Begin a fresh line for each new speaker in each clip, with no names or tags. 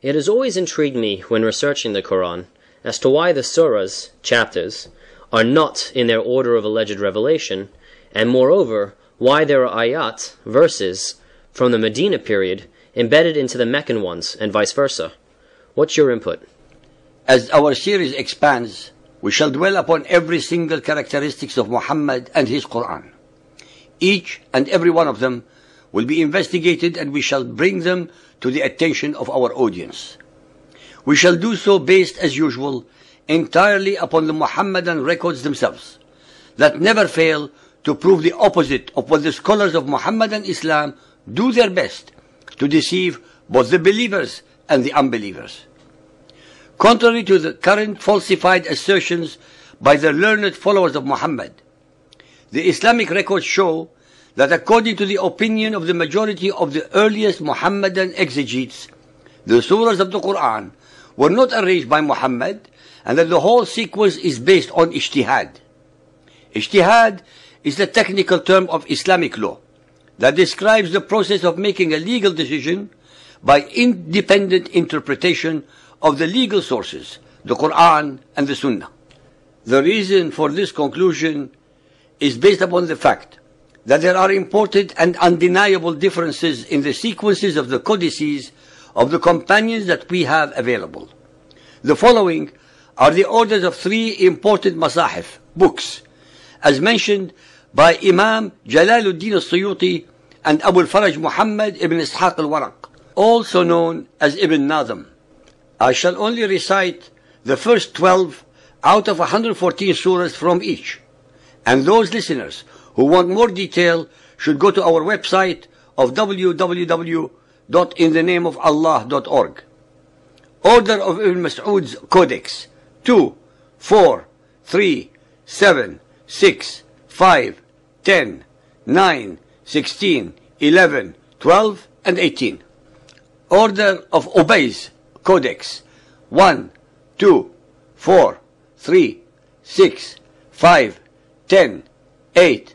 It has always intrigued me when researching the Quran as to why the surahs (chapters) are not in their order of alleged revelation, and moreover why there are ayat (verses) from the Medina period embedded into the Meccan ones, and vice versa. What's your input? As our series expands, we shall dwell upon every single characteristics of Muhammad and his Quran. Each and every one of them will be investigated and we shall bring them to the attention of our audience. We shall do so based, as usual, entirely upon the Muhammadan records themselves, that never fail to prove the opposite of what the scholars of Muhammadan Islam do their best to deceive both the believers and the unbelievers. Contrary to the current falsified assertions by the learned followers of Muhammad, the Islamic records show that according to the opinion of the majority of the earliest Muhammadan exegetes, the surahs of the Quran were not arranged by Muhammad and that the whole sequence is based on ijtihad. Ijtihad is the technical term of Islamic law that describes the process of making a legal decision by independent interpretation of the legal sources, the Quran and the Sunnah. The reason for this conclusion is based upon the fact that there are important and undeniable differences in the sequences of the codices of the companions that we have available. The following are the orders of three important masahif, books, as mentioned by Imam Jalaluddin al-Suyuti and Abu al-Faraj Muhammad ibn Ishaq al-Waraq, also known as Ibn Nazm. I shall only recite the first 12 out of 114 surahs from each, and those listeners who want more detail should go to our website of www.inthenameofallah.org. Order of Ibn Mas'ud's Codex 2, 4, 3, 7, 6, 5, 10, 9, 16, 11, 12, and 18. Order of Obeys Codex 1, 2, 4, 3, 6, 5, 10, 8,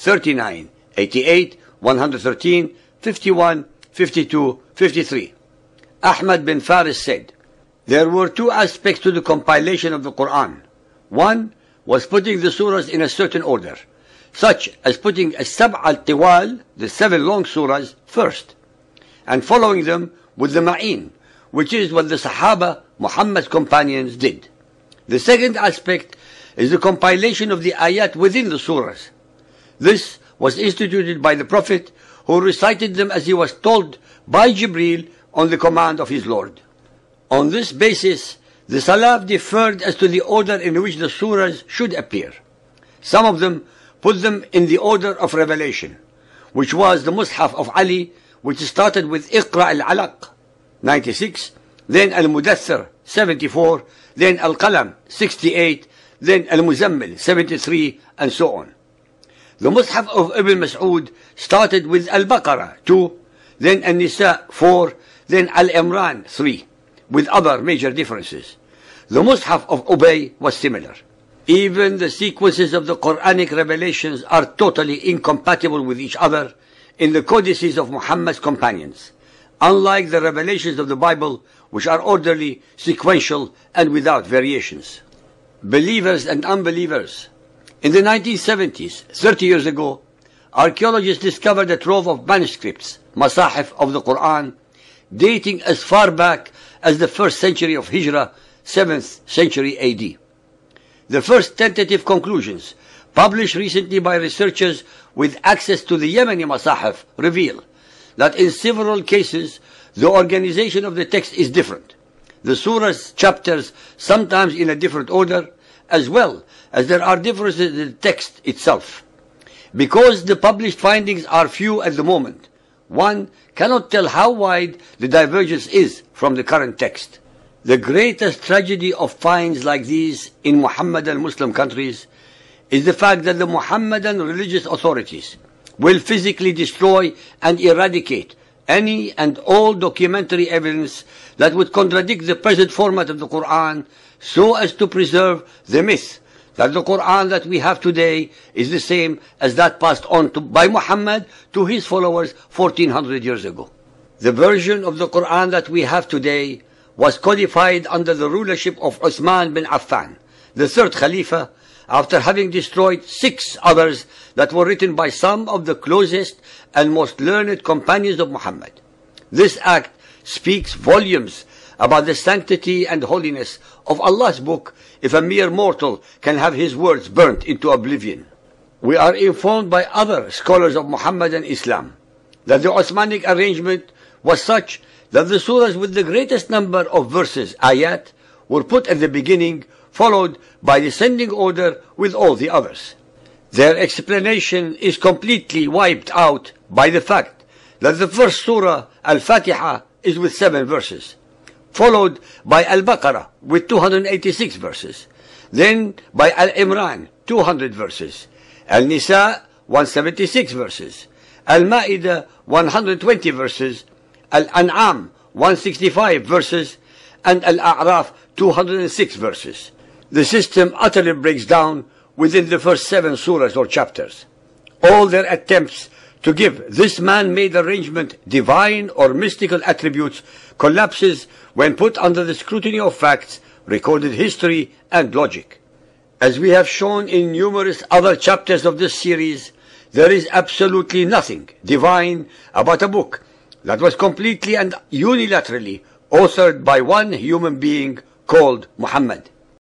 39, 88, 113, 51, 52, 53. Ahmad bin Faris said, There were two aspects to the compilation of the Quran. One was putting the surahs in a certain order, such as putting Sab al-Tiwal, the seven long surahs, first, and following them with the Ma'in, which is what the Sahaba, Muhammad's companions, did. The second aspect is the compilation of the ayat within the surahs, this was instituted by the Prophet, who recited them as he was told by Jibril on the command of his Lord. On this basis, the Salaf differed as to the order in which the surahs should appear. Some of them put them in the order of revelation, which was the Mus'haf of Ali, which started with Iqra al-Alaq, 96, then Al-Mudathir, 74, then Al-Qalam, 68, then Al-Muzammil, 73, and so on. The Mus'haf of Ibn Mas'ud started with Al-Baqarah, 2, then An-Nisa, 4, then Al-Imran, 3, with other major differences. The Mus'haf of Ubay was similar. Even the sequences of the Quranic revelations are totally incompatible with each other in the codices of Muhammad's companions, unlike the revelations of the Bible, which are orderly, sequential, and without variations. Believers and unbelievers in the 1970s, 30 years ago, archaeologists discovered a trove of manuscripts, Masahif of the Quran, dating as far back as the first century of Hijrah, 7th century AD. The first tentative conclusions, published recently by researchers with access to the Yemeni Masahif, reveal that in several cases, the organization of the text is different. The surahs, chapters, sometimes in a different order, as well as there are differences in the text itself. Because the published findings are few at the moment, one cannot tell how wide the divergence is from the current text. The greatest tragedy of finds like these in Muhammadan Muslim countries is the fact that the Muhammadan religious authorities will physically destroy and eradicate any and all documentary evidence that would contradict the present format of the Quran so as to preserve the myth that the Quran that we have today is the same as that passed on to, by Muhammad to his followers 1400 years ago. The version of the Quran that we have today was codified under the rulership of Uthman bin Affan, the third Khalifa after having destroyed six others that were written by some of the closest and most learned companions of Muhammad. This act speaks volumes about the sanctity and holiness of Allah's book if a mere mortal can have his words burnt into oblivion. We are informed by other scholars of Muhammad and Islam that the Osmanic arrangement was such that the surahs with the greatest number of verses, ayat, were put at the beginning followed by descending order with all the others. Their explanation is completely wiped out by the fact that the first surah, Al-Fatiha, is with seven verses, followed by Al-Baqarah with 286 verses, then by Al-Imran, 200 verses, Al-Nisa, 176 verses, Al-Ma'idah, 120 verses, Al-An'am, 165 verses, and Al-A'raf, 206 verses the system utterly breaks down within the first seven surahs or chapters. All their attempts to give this man-made arrangement divine or mystical attributes collapses when put under the scrutiny of facts, recorded history, and logic. As we have shown in numerous other chapters of this series, there is absolutely nothing divine about a book that was completely and unilaterally authored by one human being called Muhammad.